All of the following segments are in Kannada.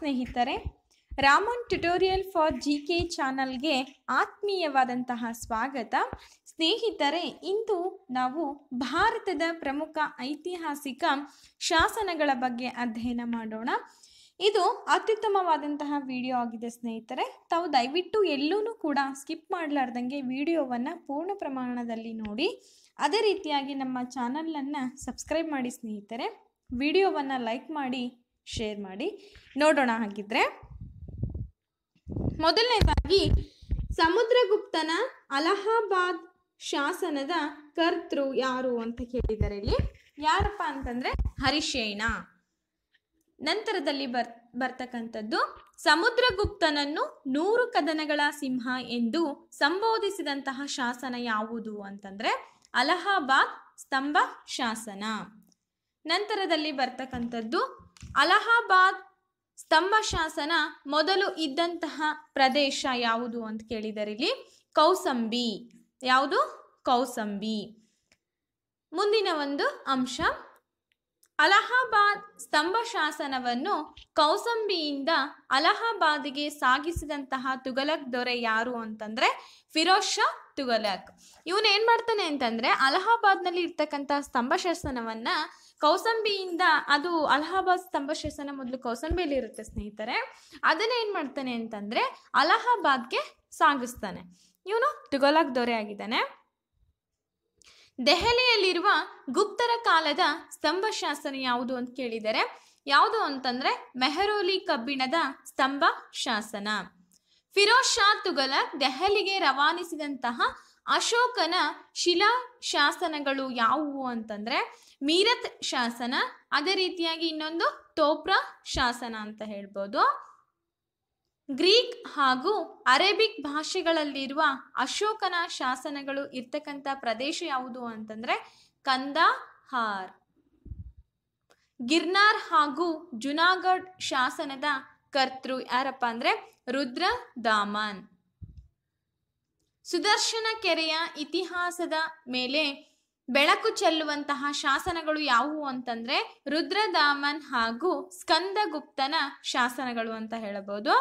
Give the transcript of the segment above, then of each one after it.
ಸ್ನೇಹಿತರೆ Raman tutorial for G K ಚಾನಲ್ಗೆ ಆತ್ಮೀಯವಾದಂತಹ ಸ್ವಾಗತ ಸ್ನೇಹಿತರೆ ಇಂದು ನಾವು ಭಾರತದ ಪ್ರಮುಖ ಐತಿಹಾಸಿಕ ಶಾಸನಗಳ ಬಗ್ಗೆ ಅಧ್ಯಯನ ಮಾಡೋಣ ಇದು ಅತ್ಯುತ್ತಮವಾದಂತಹ ವಿಡಿಯೋ ಆಗಿದೆ ಸ್ನೇಹಿತರೆ ತಾವು ದಯವಿಟ್ಟು ಎಲ್ಲೂ ಕೂಡ ಸ್ಕಿಪ್ ಮಾಡಲಾರ್ದಂಗೆ ವಿಡಿಯೋವನ್ನು ಪೂರ್ಣ ಪ್ರಮಾಣದಲ್ಲಿ ನೋಡಿ ಅದೇ ರೀತಿಯಾಗಿ ನಮ್ಮ ಚಾನಲನ್ನು ಸಬ್ಸ್ಕ್ರೈಬ್ ಮಾಡಿ ಸ್ನೇಹಿತರೆ ವಿಡಿಯೋವನ್ನು ಲೈಕ್ ಮಾಡಿ ಶೇರ್ ಮಾಡಿ ನೋಡೋಣ ಹಾಗಿದ್ರೆ ಮೊದಲನೇದಾಗಿ ಸಮುದ್ರಗುಪ್ತನ ಅಲಹಾಬಾದ್ ಶಾಸನದ ಕರ್ತೃ ಯಾರು ಅಂತ ಕೇಳಿದ್ದಾರೆ ಇಲ್ಲಿ ಯಾರಪ್ಪ ಅಂತಂದ್ರೆ ಹರಿಶೇಣ ನಂತರದಲ್ಲಿ ಬರ್ ಬರ್ತಕ್ಕಂಥದ್ದು ಸಮುದ್ರಗುಪ್ತನನ್ನು ನೂರು ಕದನಗಳ ಸಿಂಹ ಎಂದು ಸಂಬೋಧಿಸಿದಂತಹ ಶಾಸನ ಯಾವುದು ಅಂತಂದ್ರೆ ಅಲಹಾಬಾದ್ ಸ್ತಂಭ ಶಾಸನ ನಂತರದಲ್ಲಿ ಬರ್ತಕ್ಕಂಥದ್ದು ಅಲಹಾಬಾದ್ ಸ್ತಂಭ ಶಾಸನ ಮೊದಲು ಇದ್ದಂತಹ ಪ್ರದೇಶ ಯಾವುದು ಅಂತ ಕೇಳಿದರೆ ಇಲ್ಲಿ ಕೌಸಂಬಿ ಯಾವುದು ಕೌಸಂಬಿ ಮುಂದಿನ ಒಂದು ಅಂಶ ಅಲಹಾಬಾದ್ ಸ್ತಂಭ ಶಾಸನವನ್ನು ಕೌಸಂಬಿಯಿಂದ ಅಲಹಾಬಾದಿಗೆ ಸಾಗಿಸಿದಂತಹ ತುಗಲಕ್ ದೊರೆ ಯಾರು ಅಂತಂದ್ರೆ ಫಿರೋಜ್ ಶಾ ತುಗಲಾಕ್ ಇವನು ಏನು ಮಾಡ್ತಾನೆ ಅಂತಂದರೆ ಅಲಹಾಬಾದ್ನಲ್ಲಿ ಇರ್ತಕ್ಕಂಥ ಸ್ತಂಭ ಶಾಸನವನ್ನ ಕೌಸಂಬಿಯಿಂದ ಅದು ಅಲಹಾಬಾದ್ ಸ್ತಂಭ ಶಾಸನ ಮೊದಲು ಕೌಸಂಬಿಯಲ್ಲಿ ಇರುತ್ತೆ ಸ್ನೇಹಿತರೆ ಅದನ್ನ ಏನು ಮಾಡ್ತಾನೆ ಅಂತಂದರೆ ಅಲಹಾಬಾದ್ಗೆ ಸಾಗಿಸ್ತಾನೆ ಇವನು ತುಗಲಾಕ್ ದೊರೆ ಆಗಿದ್ದಾನೆ ದೆಹಲಿಯಲ್ಲಿರುವ ಗುಪ್ತರ ಕಾಲದ ಸ್ತಂಭ ಶಾಸನ ಯಾವುದು ಅಂತ ಕೇಳಿದರೆ ಯಾವುದು ಅಂತಂದ್ರೆ ಮೆಹರೋಲಿ ಕಬ್ಬಿಣದ ಸ್ತಂಭ ಶಾಸನ ಫಿರೋಜ್ ಶಾ ದೆಹಲಿಗೆ ರವಾನಿಸಿದಂತಹ ಅಶೋಕನ ಶಿಲಾ ಶಾಸನಗಳು ಯಾವುವು ಅಂತಂದ್ರೆ ಮೀರತ್ ಶಾಸನ ಅದೇ ರೀತಿಯಾಗಿ ಇನ್ನೊಂದು ತೋಪ್ರಾ ಶಾಸನ ಅಂತ ಹೇಳ್ಬೋದು ಗ್ರೀಕ್ ಹಾಗೂ ಅರೇಬಿಕ್ ಭಾಷೆಗಳಲ್ಲಿರುವ ಅಶೋಕನ ಶಾಸನಗಳು ಇರ್ತಕ್ಕಂಥ ಪ್ರದೇಶ ಯಾವುದು ಅಂತಂದ್ರೆ ಕಂದಾಹಾರ್ ಗಿರ್ನಾರ್ ಹಾಗೂ ಜುನಾಗಢ್ ಶಾಸನದ ಕರ್ತೃ ಯಾರಪ್ಪ ಅಂದ್ರೆ ರುದ್ರ ಸುದರ್ಶನ ಕೆರೆಯ ಇತಿಹಾಸದ ಮೇಲೆ ಬೆಳಕು ಚೆಲ್ಲುವಂತಹ ಶಾಸನಗಳು ಯಾವುವು ಅಂತಂದ್ರೆ ರುದ್ರದಾಮನ್ ಹಾಗೂ ಸ್ಕಂದಗುಪ್ತನ ಶಾಸನಗಳು ಅಂತ ಹೇಳಬಹುದು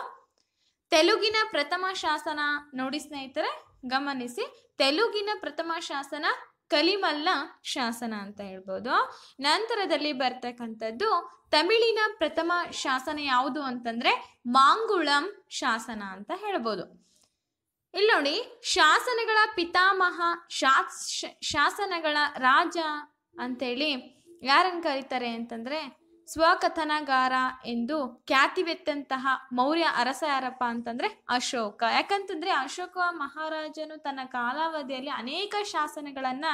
ತೆಲುಗಿನ ಪ್ರಥಮ ಶಾಸನ ನೋಡಿ ಸ್ನೇಹಿತರೆ ಗಮನಿಸಿ ತೆಲುಗಿನ ಪ್ರಥಮ ಶಾಸನ ಕಲಿಮಲ್ಲ ಶಾಸನ ಅಂತ ಹೇಳ್ಬೋದು ನಂತರದಲ್ಲಿ ಬರ್ತಕ್ಕಂಥದ್ದು ತಮಿಳಿನ ಪ್ರಥಮ ಶಾಸನ ಯಾವುದು ಅಂತಂದ್ರೆ ಮಾಂಗುಳಂ ಶಾಸನ ಅಂತ ಹೇಳ್ಬೋದು ಇಲ್ಲಿ ನೋಡಿ ಶಾಸನಗಳ ಪಿತಾಮಹ ಶಾಸನಗಳ ರಾಜ ಅಂತೇಳಿ ಯಾರನ್ನು ಕರೀತಾರೆ ಅಂತಂದ್ರೆ ಸ್ವಕಥನಗಾರ ಎಂದು ಖ್ಯಾತಿವೆತ್ತಂತಹ ಮೌರ್ಯ ಅರಸ ಯಾರಪ್ಪ ಅಂತಂದ್ರೆ ಅಶೋಕ ಯಾಕಂತಂದ್ರೆ ಅಶೋಕ ಮಹಾರಾಜನು ತನ್ನ ಕಾಲಾವಧಿಯಲ್ಲಿ ಅನೇಕ ಶಾಸನಗಳನ್ನ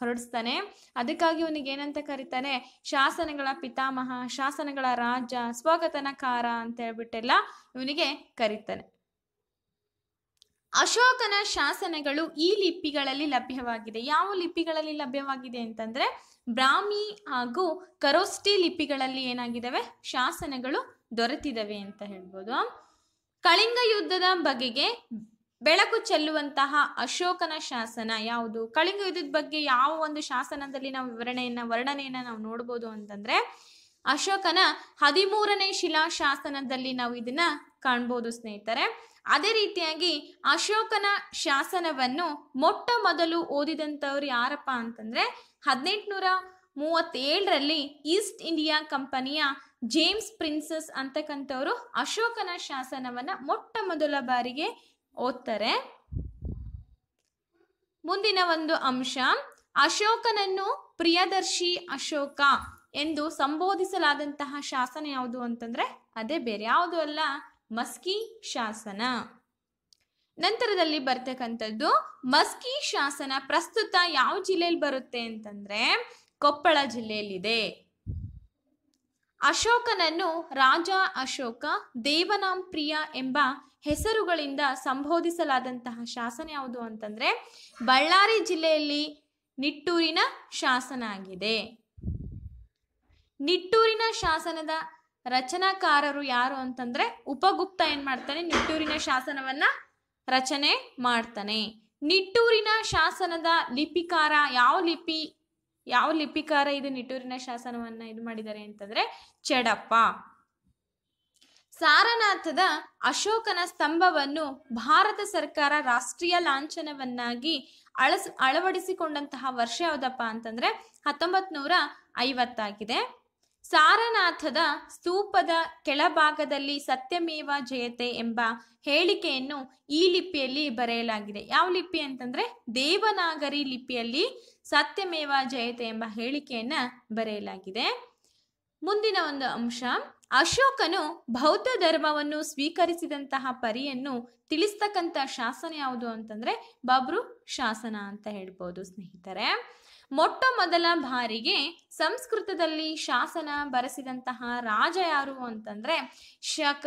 ಹೊರಡಿಸ್ತಾನೆ ಅದಕ್ಕಾಗಿ ಅವನಿಗೆ ಏನಂತ ಕರೀತಾನೆ ಶಾಸನಗಳ ಪಿತಾಮಹ ಶಾಸನಗಳ ರಾಜ ಸ್ವಕಥನಕಾರ ಅಂತ ಹೇಳ್ಬಿಟ್ಟೆಲ್ಲ ಇವನಿಗೆ ಕರೀತಾನೆ ಅಶೋಕನ ಶಾಸನಗಳು ಈ ಲಿಪಿಗಳಲ್ಲಿ ಲಭ್ಯವಾಗಿದೆ ಯಾವ ಲಿಪಿಗಳಲ್ಲಿ ಲಭ್ಯವಾಗಿದೆ ಅಂತಂದ್ರೆ ಬ್ರಾಹ್ಮಿ ಹಾಗೂ ಕರೋಸ್ಟಿ ಲಿಪಿಗಳಲ್ಲಿ ಏನಾಗಿದ್ದಾವೆ ಶಾಸನಗಳು ದೊರೆತಿದವೆ ಅಂತ ಹೇಳ್ಬೋದು ಕಳಿಂಗ ಯುದ್ಧದ ಬಗೆಗೆ ಬೆಳಕು ಚೆಲ್ಲುವಂತಹ ಅಶೋಕನ ಶಾಸನ ಯಾವುದು ಕಳಿಂಗ ಯುದ್ಧದ ಬಗ್ಗೆ ಯಾವ ಒಂದು ಶಾಸನದಲ್ಲಿ ನಾವು ವಿವರಣೆಯನ್ನ ವರ್ಣನೆಯನ್ನ ನಾವು ನೋಡ್ಬೋದು ಅಂತಂದ್ರೆ ಅಶೋಕನ ಹದಿಮೂರನೇ ಶಿಲಾ ಶಾಸನದಲ್ಲಿ ನಾವು ಇದನ್ನ ಕಾಣ್ಬೋದು ಸ್ನೇಹಿತರೆ ಅದೇ ರೀತಿಯಾಗಿ ಅಶೋಕನ ಶಾಸನವನ್ನು ಮೊಟ್ಟ ಮೊದಲು ಓದಿದಂಥವ್ರು ಯಾರಪ್ಪ ಅಂತಂದ್ರೆ ಹದಿನೆಂಟುನೂರ ಮೂವತ್ತೇಳರಲ್ಲಿ ಈಸ್ಟ್ ಇಂಡಿಯಾ ಕಂಪನಿಯ ಜೇಮ್ಸ್ ಪ್ರಿನ್ಸಸ್ ಅಂತಕ್ಕಂಥವ್ರು ಅಶೋಕನ ಶಾಸನವನ್ನ ಮೊಟ್ಟ ಮೊದಲ ಬಾರಿಗೆ ಓದ್ತಾರೆ ಮುಂದಿನ ಒಂದು ಅಂಶ ಅಶೋಕನನ್ನು ಪ್ರಿಯದರ್ಶಿ ಅಶೋಕ ಎಂದು ಸಂಬೋಧಿಸಲಾದಂತಹ ಶಾಸನ ಯಾವುದು ಅಂತಂದ್ರೆ ಅದೇ ಬೇರೆ ಯಾವುದು ಅಲ್ಲ ಮಸ್ಕಿ ಶಾಸನ ನಂತರದಲ್ಲಿ ಬರ್ತಕ್ಕಂಥದ್ದು ಮಸ್ಕಿ ಶಾಸನ ಪ್ರಸ್ತುತ ಯಾವ ಜಿಲ್ಲೆಯಲ್ಲಿ ಬರುತ್ತೆ ಅಂತಂದ್ರೆ ಕೊಪ್ಪಳ ಜಿಲ್ಲೆಯಲ್ಲಿದೆ ಅಶೋಕನನ್ನು ರಾಜ ಅಶೋಕ ದೇವನಾಂಪ್ರಿಯ ಎಂಬ ಹೆಸರುಗಳಿಂದ ಸಂಬೋಧಿಸಲಾದಂತಹ ಶಾಸನ ಯಾವುದು ಅಂತಂದ್ರೆ ಬಳ್ಳಾರಿ ಜಿಲ್ಲೆಯಲ್ಲಿ ನಿಟ್ಟೂರಿನ ಶಾಸನ ಆಗಿದೆ ನಿಟ್ಟೂರಿನ ಶಾಸನದ ರಚನಾಕಾರರು ಯಾರು ಅಂತಂದ್ರೆ ಉಪಗುಪ್ತ ಏನ್ ಮಾಡ್ತಾನೆ ನಿಟ್ಟೂರಿನ ಶಾಸನವನ್ನ ರಚನೆ ಮಾಡ್ತಾನೆ ನಿಟ್ಟೂರಿನ ಶಾಸನದ ಲಿಪಿಕಾರ ಯಾವ ಲಿಪಿ ಯಾವ ಲಿಪಿಕಾರ ಇದು ನಿಟ್ಟೂರಿನ ಶಾಸನವನ್ನ ಇದು ಮಾಡಿದ್ದಾರೆ ಅಂತಂದ್ರೆ ಚಡಪ್ಪ ಸಾರನಾಥದ ಅಶೋಕನ ಸ್ತಂಭವನ್ನು ಭಾರತ ಸರ್ಕಾರ ರಾಷ್ಟ್ರೀಯ ಲಾಂಛನವನ್ನಾಗಿ ಅಳಸ್ ಅಳವಡಿಸಿಕೊಂಡಂತಹ ವರ್ಷ ಯಾವುದಪ್ಪ ಅಂತಂದ್ರೆ ಹತ್ತೊಂಬತ್ ನೂರ ಐವತ್ತಾಗಿದೆ ಸಾರನಾಥದ ಸ್ತೂಪದ ಕೆಳಭಾಗದಲ್ಲಿ ಸತ್ಯಮೇವ ಜಯತೆ ಎಂಬ ಹೇಳಿಕೆಯನ್ನು ಈ ಲಿಪಿಯಲ್ಲಿ ಬರೆಯಲಾಗಿದೆ ಯಾವ ಲಿಪಿ ಅಂತಂದ್ರೆ ದೇವನಾಗರಿ ಲಿಪಿಯಲ್ಲಿ ಸತ್ಯಮೇವ ಜಯತೆ ಎಂಬ ಹೇಳಿಕೆಯನ್ನ ಬರೆಯಲಾಗಿದೆ ಮುಂದಿನ ಒಂದು ಅಂಶ ಅಶೋಕನು ಬೌದ್ಧ ಧರ್ಮವನ್ನು ಸ್ವೀಕರಿಸಿದಂತಹ ಪರಿಯನ್ನು ತಿಳಿಸ್ತಕ್ಕಂಥ ಶಾಸನ ಯಾವುದು ಅಂತಂದ್ರೆ ಬಬ್ರು ಶಾಸನ ಅಂತ ಹೇಳ್ಬೋದು ಸ್ನೇಹಿತರೆ ಮೊಟ್ಟ ಮೊದಲ ಬಾರಿಗೆ ಸಂಸ್ಕೃತದಲ್ಲಿ ಶಾಸನ ಬರೆಸಿದಂತಹ ರಾಜ ಯಾರು ಅಂತಂದ್ರೆ ಶಕ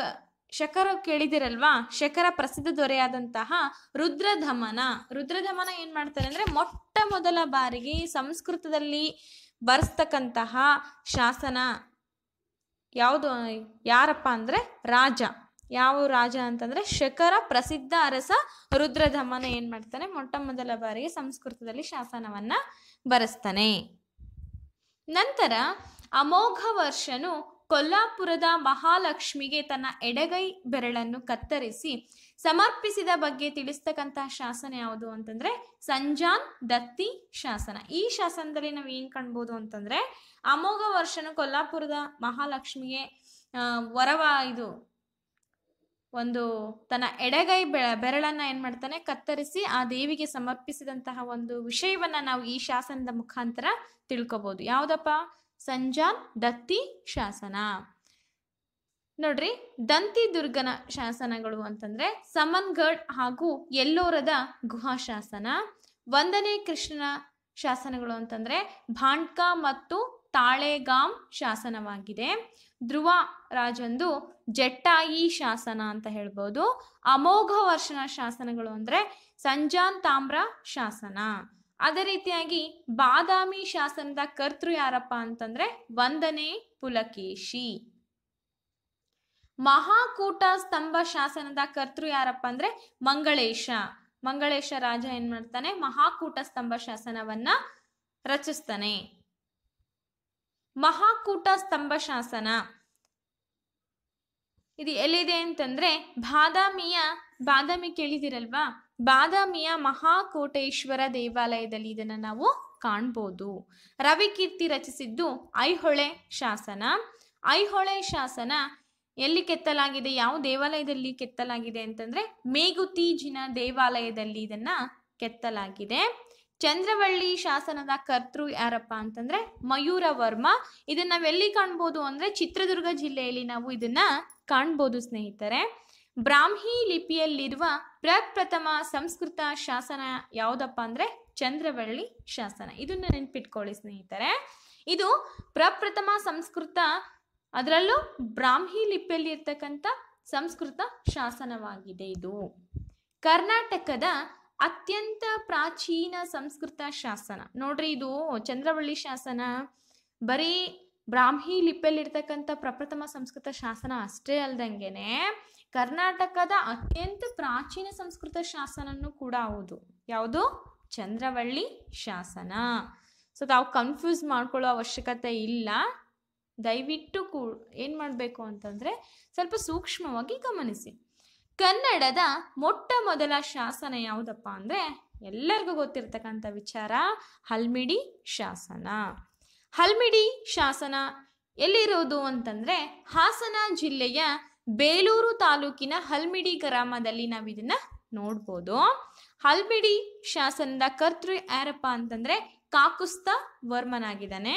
ಶಕರ ಕೇಳಿದಿರಲ್ವಾ ಶಕರ ಪ್ರಸಿದ್ಧ ದೊರೆಯಾದಂತಹ ರುದ್ರಧಮನ ರುದ್ರಧಮನ ಏನ್ ಮಾಡ್ತಾರೆ ಅಂದ್ರೆ ಮೊಟ್ಟ ಮೊದಲ ಬಾರಿಗೆ ಸಂಸ್ಕೃತದಲ್ಲಿ ಬರೆಸ್ತಕ್ಕಂತಹ ಶಾಸನ ಯಾವುದು ಯಾರಪ್ಪ ಅಂದ್ರೆ ರಾಜ ಯಾವ ರಾಜ ಅಂತಂದ್ರೆ ಶಕರ ಪ್ರಸಿದ್ಧ ಅರಸ ರುದ್ರಧಮನ ಏನ್ ಮಾಡ್ತಾನೆ ಮೊಟ್ಟ ಮೊದಲ ಬಾರಿಗೆ ಸಂಸ್ಕೃತದಲ್ಲಿ ಶಾಸನವನ್ನ ಬರೆಸ್ತಾನೆ ನಂತರ ಅಮೋಘ ವರ್ಷನು ಕೊಲ್ಲಾಪುರದ ಮಹಾಲಕ್ಷ್ಮಿಗೆ ತನ್ನ ಎಡಗೈ ಬೆರಳನ್ನು ಕತ್ತರಿಸಿ ಸಮರ್ಪಿಸಿದ ಬಗ್ಗೆ ತಿಳಿಸ್ತಕ್ಕಂತಹ ಶಾಸನ ಯಾವುದು ಅಂತಂದ್ರೆ ಸಂಜಾನ್ ದತ್ತಿ ಶಾಸನ ಈ ಶಾಸನದಲ್ಲಿ ನಾವು ಏನ್ ಕಾಣ್ಬೋದು ಅಂತಂದ್ರೆ ಅಮೋಘ ವರ್ಷನು ಕೊಲ್ಲಾಪುರದ ಮಹಾಲಕ್ಷ್ಮಿಗೆ ವರವ ಇದು ಒಂದು ತನ್ನ ಎಡಗೈ ಬೆ ಬೆರಳನ್ನು ಏನು ಮಾಡ್ತಾನೆ ಕತ್ತರಿಸಿ ಆ ದೇವಿಗೆ ಸಮರ್ಪಿಸಿದಂತಹ ಒಂದು ವಿಷಯವನ್ನ ನಾವು ಈ ಶಾಸನದ ಮುಖಾಂತರ ತಿಳ್ಕೊಬಹುದು ಯಾವುದಪ್ಪ ಸಂಜಾನ್ ದತ್ತಿ ಶಾಸನ ನೋಡ್ರಿ ದಂತಿ ದುರ್ಗನ ಶಾಸನಗಳು ಅಂತಂದ್ರೆ ಸಮನ್ಗಢ್ ಹಾಗೂ ಎಲ್ಲೋರದ ಗುಹಾ ಶಾಸನ ಒಂದನೇ ಕೃಷ್ಣನ ಶಾಸನಗಳು ಅಂತಂದ್ರೆ ಭಾಂಡ್ಕಾ ಮತ್ತು ತಾಳೆಗಾಮ್ ಶಾಸನವಾಗಿದೆ ಧ್ರುವ ರಾಜಂದು ಜಟ್ಟಾಯಿ ಶಾಸನ ಅಂತ ಹೇಳ್ಬೋದು ಅಮೋಘ ವರ್ಷನ ಶಾಸನಗಳು ಅಂದ್ರೆ ಸಂಜಾನ್ ತಾಮ್ರ ಶಾಸನ ಅದೇ ರೀತಿಯಾಗಿ ಬಾದಾಮಿ ಶಾಸನದ ಕರ್ತೃ ಯಾರಪ್ಪ ಅಂತಂದ್ರೆ ಒಂದನೇ ಪುಲಕೇಶಿ ಮಹಾಕೂಟ ಸ್ತಂಭ ಶಾಸನದ ಕರ್ತೃ ಯಾರಪ್ಪ ಅಂದ್ರೆ ಮಂಗಳೇಶ ಮಂಗಳೇಶ ರಾಜ ಏನ್ ಮಾಡ್ತಾನೆ ಮಹಾಕೂಟ ಸ್ತಂಭ ಶಾಸನವನ್ನ ರಚಿಸ್ತಾನೆ ಮಹಾಕೂಟ ಸ್ತಂಭ ಶಾಸನ ಇದು ಎಲ್ಲಿದೆ ಅಂತಂದ್ರೆ ಬಾದಾಮಿಯ ಬಾದಾಮಿ ಕೇಳಿದಿರಲ್ವಾ ಬಾದಾಮಿಯ ಮಹಾಕೋಟೇಶ್ವರ ದೇವಾಲಯದಲ್ಲಿ ಇದನ್ನ ನಾವು ಕಾಣ್ಬೋದು ರವಿಕೀರ್ತಿ ರಚಿಸಿದ್ದು ಐಹೊಳೆ ಶಾಸನ ಐಹೊಳೆ ಶಾಸನ ಎಲ್ಲಿ ಕೆತ್ತಲಾಗಿದೆ ಯಾವ ದೇವಾಲಯದಲ್ಲಿ ಕೆತ್ತಲಾಗಿದೆ ಅಂತಂದ್ರೆ ಮೇಗುತೀಜಿನ ದೇವಾಲಯದಲ್ಲಿ ಇದನ್ನ ಕೆತ್ತಲಾಗಿದೆ ಚಂದ್ರವಳ್ಳಿ ಶಾಸನದ ಕರ್ತೃ ಯಾರಪ್ಪ ಅಂತಂದ್ರೆ ಮಯೂರ ವರ್ಮ ಇದನ್ನ ನಾವೆಲ್ಲಿ ಕಾಣ್ಬೋದು ಅಂದ್ರೆ ಚಿತ್ರದುರ್ಗ ಜಿಲ್ಲೆಯಲ್ಲಿ ನಾವು ಇದನ್ನ ಕಾಣ್ಬೋದು ಸ್ನೇಹಿತರೆ ಬ್ರಾಹ್ಮಿ ಲಿಪಿಯಲ್ಲಿರುವ ಪ್ರಪ್ರಥಮ ಸಂಸ್ಕೃತ ಶಾಸನ ಯಾವುದಪ್ಪ ಅಂದ್ರೆ ಚಂದ್ರವಳ್ಳಿ ಶಾಸನ ಇದನ್ನ ನೆನ್ಪಿಟ್ಕೊಳ್ಳಿ ಸ್ನೇಹಿತರೆ ಇದು ಪ್ರಪ್ರಥಮ ಸಂಸ್ಕೃತ ಅದರಲ್ಲೂ ಬ್ರಾಹ್ಮಿ ಲಿಪಿಯಲ್ಲಿ ಇರ್ತಕ್ಕಂಥ ಸಂಸ್ಕೃತ ಶಾಸನವಾಗಿದೆ ಇದು ಕರ್ನಾಟಕದ ಅತ್ಯಂತ ಪ್ರಾಚೀನ ಸಂಸ್ಕೃತ ಶಾಸನ ನೋಡ್ರಿ ಇದು ಚಂದ್ರವಳ್ಳಿ ಶಾಸನ ಬರೀ ಬ್ರಾಹ್ಮಿ ಇರ್ತಕ್ಕಂಥ ಪ್ರಪ್ರಥಮ ಸಂಸ್ಕೃತ ಶಾಸನ ಅಷ್ಟೇ ಅಲ್ದಂಗೆನೆ ಕರ್ನಾಟಕದ ಅತ್ಯಂತ ಪ್ರಾಚೀನ ಸಂಸ್ಕೃತ ಶಾಸನನು ಕೂಡ ಹೌದು ಯಾವುದು ಚಂದ್ರವಳ್ಳಿ ಶಾಸನ ಸೊ ತಾವು ಕನ್ಫ್ಯೂಸ್ ಮಾಡ್ಕೊಳ್ಳೋ ಅವಶ್ಯಕತೆ ಇಲ್ಲ ದಯವಿಟ್ಟು ಕೂ ಏನು ಮಾಡಬೇಕು ಅಂತಂದರೆ ಸ್ವಲ್ಪ ಸೂಕ್ಷ್ಮವಾಗಿ ಗಮನಿಸಿ ಕನ್ನಡದ ಮೊಟ್ಟ ಮೊದಲ ಶಾಸನ ಯಾವುದಪ್ಪ ಅಂದರೆ ಎಲ್ಲರಿಗೂ ಗೊತ್ತಿರ್ತಕ್ಕಂಥ ವಿಚಾರ ಹಲ್ಮಿಡಿ ಶಾಸನ ಹಲ್ಮಿಡಿ ಶಾಸನ ಎಲ್ಲಿರೋದು ಅಂತಂದರೆ ಹಾಸನ ಜಿಲ್ಲೆಯ ಬೇಲೂರು ತಾಲೂಕಿನ ಹಲ್ಮಿಡಿ ಗ್ರಾಮದಲ್ಲಿ ನಾವು ಇದನ್ನ ನೋಡ್ಬೋದು ಹಲ್ಮಿಡಿ ಶಾಸನದ ಕರ್ತೃ ಯಾರಪ್ಪ ಅಂತಂದ್ರೆ ಕಾಕುಸ್ತ ವರ್ಮನಾಗಿದ್ದಾನೆ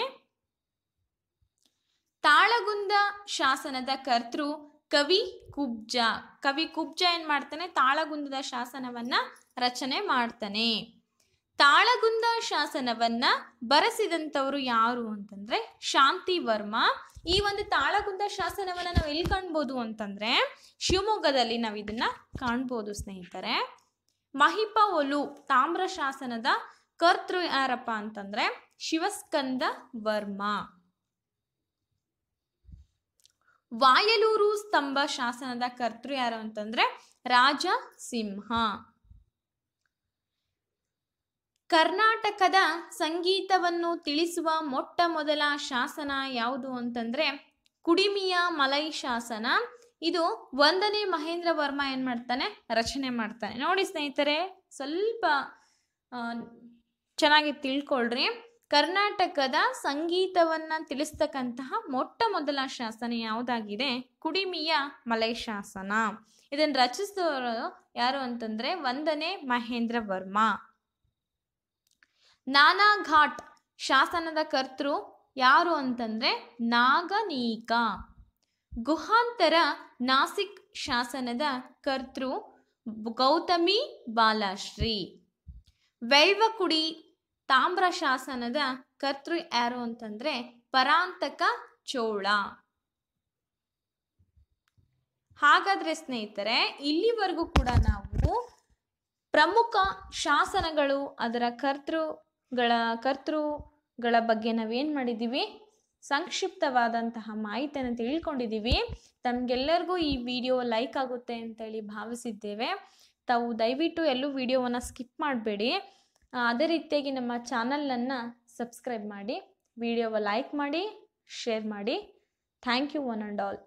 ತಾಳಗುಂದ ಶಾಸನದ ಕರ್ತೃ ಕವಿ ಕುಬ್ಜ ಕವಿ ಕುಬ್ಜ ಏನ್ ಮಾಡ್ತಾನೆ ತಾಳಗುಂದದ ಶಾಸನವನ್ನ ರಚನೆ ಮಾಡ್ತಾನೆ ತಾಳಗುಂದ ಶಾಸನವನ್ನ ಬರೆಸಿದಂಥವ್ರು ಯಾರು ಅಂತಂದ್ರೆ ಶಾಂತಿ ವರ್ಮ ಈ ಒಂದು ತಾಳಗುಂದ ಶಾಸನವನ್ನ ನಾವು ಎಲ್ಲಿ ಕಾಣ್ಬೋದು ಅಂತಂದ್ರೆ ಶಿವಮೊಗ್ಗದಲ್ಲಿ ನಾವು ಇದನ್ನ ಕಾಣ್ಬೋದು ಸ್ನೇಹಿತರೆ ಮಹಿಪ ಒಲು ತಾಮ್ರ ಶಾಸನದ ಕರ್ತೃ ಯಾರಪ್ಪ ಅಂತಂದ್ರೆ ಶಿವಸ್ಕಂದ ವರ್ಮ ವಾಯಲೂರು ಸ್ತಂಭ ಶಾಸನದ ಕರ್ತೃ ಯಾರು ಅಂತಂದ್ರೆ ರಾಜ ಸಿಂಹ ಕರ್ನಾಟಕದ ಸಂಗೀತವನ್ನು ತಿಳಿಸುವ ಮೊಟ್ಟ ಮೊದಲ ಶಾಸನ ಯಾವುದು ಅಂತಂದ್ರೆ ಕುಡಿಮಿಯ ಮಲೈ ಶಾಸನ ಇದು ಒಂದನೇ ಮಹೇಂದ್ರ ವರ್ಮ ಏನ್ ಮಾಡ್ತಾನೆ ರಚನೆ ಮಾಡ್ತಾನೆ ನೋಡಿ ಸ್ನೇಹಿತರೆ ಸ್ವಲ್ಪ ಚೆನ್ನಾಗಿ ತಿಳ್ಕೊಳ್ರಿ ಕರ್ನಾಟಕದ ಸಂಗೀತವನ್ನು ತಿಳಿಸ್ತಕ್ಕಂತಹ ಮೊಟ್ಟ ಮೊದಲ ಶಾಸನ ಯಾವುದಾಗಿದೆ ಕುಡಿಮಿಯ ಮಲೆ ಶಾಸನ ಇದನ್ನು ರಚಿಸಿದವರು ಯಾರು ಅಂತಂದ್ರೆ ವಂದನೆ ಮಹೇಂದ್ರ ವರ್ಮ ನಾನಾ ಘಾಟ್ ಶಾಸನದ ಕರ್ತೃ ಯಾರು ಅಂತಂದ್ರೆ ನಾಗನೀಕ ಗುಹಾಂತರ ನಾಸಿಕ್ ಶಾಸನದ ಕರ್ತೃ ಗೌತಮಿ ಬಾಲಾಶ್ರೀ ವೆಳ್ವಕುಡಿ ತಾಮ್ರ ಶಾಸನದ ಕರ್ತೃ ಯಾರು ಅಂತಂದ್ರೆ ಪರಾಂತಕ ಚೋಳ ಹಾಗಾದ್ರೆ ಸ್ನೇಹಿತರೆ ಇಲ್ಲಿವರೆಗೂ ಕೂಡ ನಾವು ಪ್ರಮುಖ ಶಾಸನಗಳು ಅದರ ಕರ್ತೃಗಳ ಕರ್ತೃಗಳ ಬಗ್ಗೆ ನಾವೇನ್ ಮಾಡಿದ್ದೀವಿ ಸಂಕ್ಷಿಪ್ತವಾದಂತಹ ಮಾಹಿತಿಯನ್ನು ತಿಳ್ಕೊಂಡಿದ್ದೀವಿ ತಮ್ಗೆಲ್ಲರಿಗೂ ಈ ವಿಡಿಯೋ ಲೈಕ್ ಆಗುತ್ತೆ ಅಂತೇಳಿ ಭಾವಿಸಿದ್ದೇವೆ ತಾವು ದಯವಿಟ್ಟು ಎಲ್ಲೂ ವಿಡಿಯೋವನ್ನು ಸ್ಕಿಪ್ ಮಾಡಬೇಡಿ ಅದೇ ರೀತಿಯಾಗಿ ನಮ್ಮ ಚಾನಲನ್ನು ಸಬ್ಸ್ಕ್ರೈಬ್ ಮಾಡಿ ವಿಡಿಯೋವ ಲೈಕ್ ಮಾಡಿ ಶೇರ್ ಮಾಡಿ thank you one and all